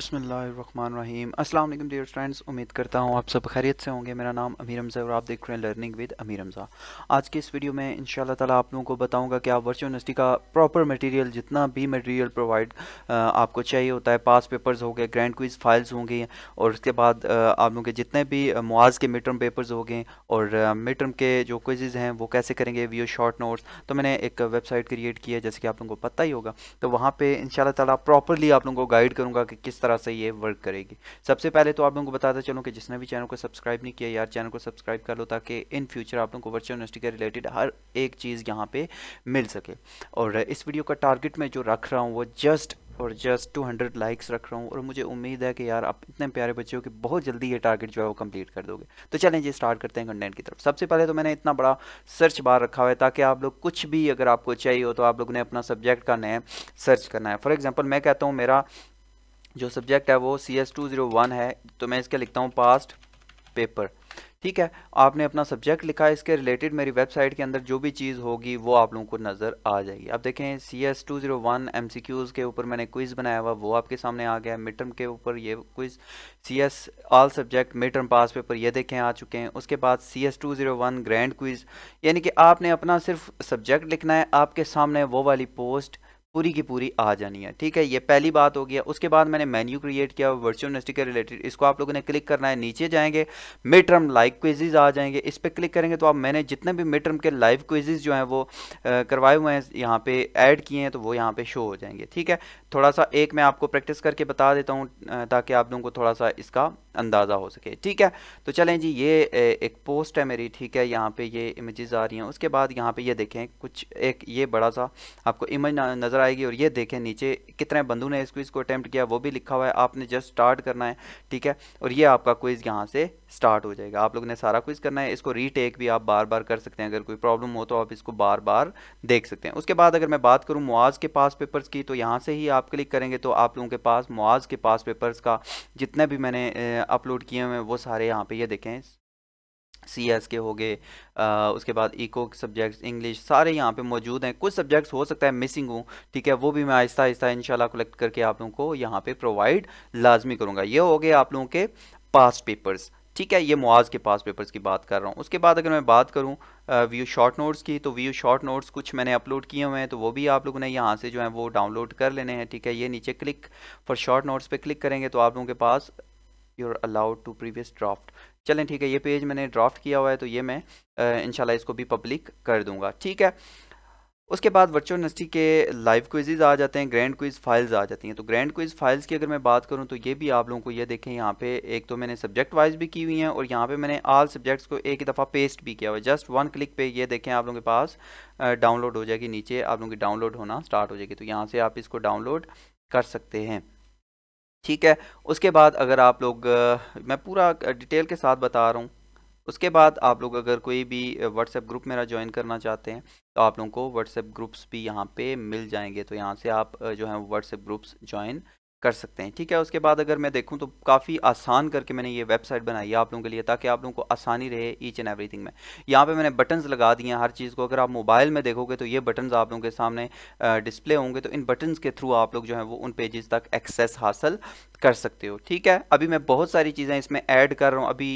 बसमीम अस्सलाम dear friends उम्मीद करता हूँ आप सब खैरियत से होंगे मेरा नाम अमीर हमज़ा और आप देख रहे हैं लर्निंग विद अमीर हमज़ा आज के इस वीडियो में इन ताला आप लोगों को बताऊंगा कि आप वर्चुअल यूनिवर्सिटी का प्रॉपर मटेरियल जितना भी मटेरियल प्रोवाइड आपको चाहिए होता है पास पेपर्स हो गए ग्रैंड क्विज फाइल्स होंगी और उसके बाद आप लोगों के जितने भी मुआज के मिड टर्म पेपर्स हो गए और मिड टर्म के जो क्विजेज़ हैं वो कैसे करेंगे वी शॉर्ट नोट्स तो मैंने एक वेबसाइट क्रिएट की है जैसे कि आप लोगों को पता ही होगा तो वहाँ पर इन ताला प्रॉपरली आप लोगों को गाइड करूँगा कि किस तरह से ये वर्क करेगी सबसे पहले तो आप लोगों को बताता चलूँ कि जिसने भी चैनल को सब्सक्राइब नहीं किया यार चैनल को सब्सक्राइब कर लो ताकि इन फ्यूचर आप लोगों को वर्चुअल यूनिवर्सिटी के रिलेटेड हर एक चीज़ यहाँ पर मिल सके और इस वीडियो का टारगेट मैं जो रख रहा हूँ वो जस्ट और जस्ट 200 लाइक्स रख रहा हूँ और मुझे उम्मीद है कि यार आप इतने प्यारे बच्चे हो कि बहुत जल्दी ये टारगेट जो है वो कंप्लीट कर दोगे तो चलें ये स्टार्ट करते हैं कंटेंट की तरफ सबसे पहले तो मैंने इतना बड़ा सर्च बार रखा हुआ है ताकि आप लोग कुछ भी अगर आपको चाहिए हो तो आप लोग ने अपना सब्जेक्ट का नया सर्च करना है फॉर एग्जाम्पल मैं कहता हूँ मेरा जो सब्जेक्ट है वो C S two zero one है तो मैं इसके लिखता हूँ पास्ट पेपर ठीक है आपने अपना सब्जेक्ट लिखा इसके रिलेटेड मेरी वेबसाइट के अंदर जो भी चीज़ होगी वो आप लोगों को नज़र आ जाएगी अब देखें C S two zero one M C Qs के ऊपर मैंने क्विज़ बनाया हुआ वो आपके सामने आ गया मिड टर्म के ऊपर ये quiz C S all subject mid term past paper ये देखें आ चुके हैं उसके बाद C S two zero one grand quiz यानी कि आपने अपना सिर्फ सब्जेक्ट लिखना है आपके सामने वो वाली पोस्ट पूरी की पूरी आ जानी है ठीक है ये पहली बात हो गया उसके बाद मैंने मेन्यू क्रिएट किया वर्चुअल यूनिवर्सिटी के रिलेटेड इसको आप लोगों ने क्लिक करना है नीचे जाएंगे मिड टर्म लाइव क्विजेज आ जाएंगे इस पर क्लिक करेंगे तो आप मैंने जितने भी मिड टर्म के लाइव क्विजेज़ जो हैं वो करवाए हुए हैं यहाँ पे ऐड किए हैं तो वो यहाँ पे शो हो जाएंगे ठीक है थोड़ा सा एक मैं आपको प्रैक्टिस करके बता देता हूँ ताकि आप लोगों को थोड़ा सा इसका अंदाज़ा हो सके ठीक है तो चलें जी ये एक पोस्ट है मेरी ठीक है यहाँ पे ये इमेजेस आ रही हैं उसके बाद यहाँ पे ये देखें कुछ एक ये बड़ा सा आपको इमेज नज़र आएगी और ये देखें नीचे कितने बंधु ने इस क्विज़ को अटैम्प्ट किया वो भी लिखा हुआ है आपने जस्ट स्टार्ट करना है ठीक है और ये आपका क्विज़ यहाँ से स्टार्ट हो जाएगा आप लोगों ने सारा क्विज़ करना है इसको रीटेक भी आप बार बार कर सकते हैं अगर कोई प्रॉब्लम हो तो आप इसको बार बार देख सकते हैं उसके बाद अगर मैं बात करूँ मुआज़ के पास पेपर्स की तो यहाँ से ही आप क्लिक करेंगे तो आप लोगों के पास मुआज़ के पास पेपर्स का जितने भी मैंने अपलोड किए हुए हैं वो सारे यहाँ पर ये देखें सी एस के हो गए उसके बाद इको सब्जेक्ट्स इंग्लिश सारे यहाँ पे मौजूद हैं कुछ सब्जेक्ट्स हो सकता है मिसिंग हूँ ठीक है वो भी मैं आहिस्ता आहिस्ता इंशाल्लाह कलेक्ट करके आप लोगों को यहाँ पे प्रोवाइड लाजमी करूँगा ये हो गए आप लोगों के पास पेपर्स ठीक है ये मुआज के पास पेपर्स की बात कर रहा हूँ उसके बाद अगर मैं बात करूँ व्यू शॉर्ट नोट्स की तो व्यू शॉर्ट नोट्स कुछ मैंने अपलोड किए हुए हैं तो वो भी आप लोगों ने यहाँ से जो है वो डाउनलोड कर लेने हैं ठीक है ये नीचे क्लिक फॉर शॉर्ट नोट्स पर क्लिक करेंगे तो आप लोगों के पास you're allowed to previous draft चलें ठीक है ये पेज मैंने ड्राफ्ट किया हुआ है तो ये मैं इनशाला इसको भी पब्लिक कर दूंगा ठीक है उसके बाद वर्चुअल यूनिवर्सिटी के लाइव क्विजेज आ जाते हैं ग्रैंड क्विज़ फाइल्स आ जाती हैं तो ग्रैंड क्विज़ फाइल्स की अगर मैं बात करूं तो ये भी आप लोगों को ये देखें यहाँ पे एक तो मैंने सब्जेक्ट वाइज भी की हुई हैं और यहाँ पे मैंने आल सब्जेक्ट्स को एक ही दफ़ा पेस्ट भी किया हुआ है जस्ट वन क्लिक पे ये देखें आप लोगों के पास डाउनलोड हो जाएगी नीचे आप लोगों की डाउनलोड होना स्टार्ट हो जाएगी तो यहाँ से आप इसको डाउनलोड कर सकते हैं ठीक है उसके बाद अगर आप लोग मैं पूरा डिटेल के साथ बता रहा हूँ उसके बाद आप लोग अगर कोई भी व्हाट्सएप ग्रुप मेरा ज्वाइन करना चाहते हैं तो आप लोगों को व्हाट्सएप ग्रुप्स भी यहाँ पे मिल जाएंगे तो यहाँ से आप जो है व्हाट्सएप ग्रुप्स ज्वाइन कर सकते हैं ठीक है उसके बाद अगर मैं देखूं तो काफ़ी आसान करके मैंने ये वेबसाइट बनाई है आप लोगों के लिए ताकि आप लोगों को आसानी रहे ईच एंड एवरीथिंग में यहाँ पे मैंने बटन्स लगा दिए हैं हर चीज़ को अगर आप मोबाइल में देखोगे तो ये बटन्स आप लोगों के सामने डिस्प्ले होंगे तो इन बटन्स के थ्रू आप लोग जो है वो उन पेजेस तक एक्सेस हासिल कर सकते हो ठीक है अभी मैं बहुत सारी चीज़ें इसमें ऐड कर रहा हूँ अभी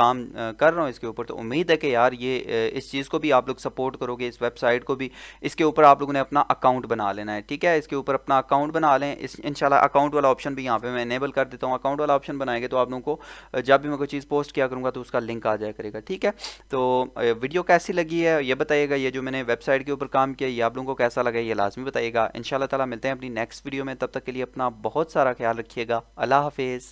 काम कर रहा हूँ इसके ऊपर तो उम्मीद है कि यार ये इस चीज़ को भी आप लोग सपोर्ट करोगे इस वेबसाइट को भी इसके ऊपर आप लोगों ने अपना अकाउंट बना लेना है ठीक है इसके ऊपर अपना अकाउंट बना लें इस इनशाला अकाउंट वाला ऑप्शन भी यहाँ पे मैं इनेबल कर देता हूँ अकाउंट वाला ऑप्शन बनाएंगे तो आप लोगों को जब भी मैं कोई चीज़ पोस्ट किया करूँगा तो उसका लिंक आ जाया करेगा ठीक है तो वीडियो कैसी लगी है ये बताइएगा ये जो मैंने वेबसाइट के ऊपर काम किया ये आप लोगों को कैसा लगा ये लाजमी बताइएगा इन शाला मिलते हैं अपनी नेक्स्ट वीडियो में तब तक के लिए अपना बहुत सारा ख्याल रखिएगा अल्लाह हाफिज़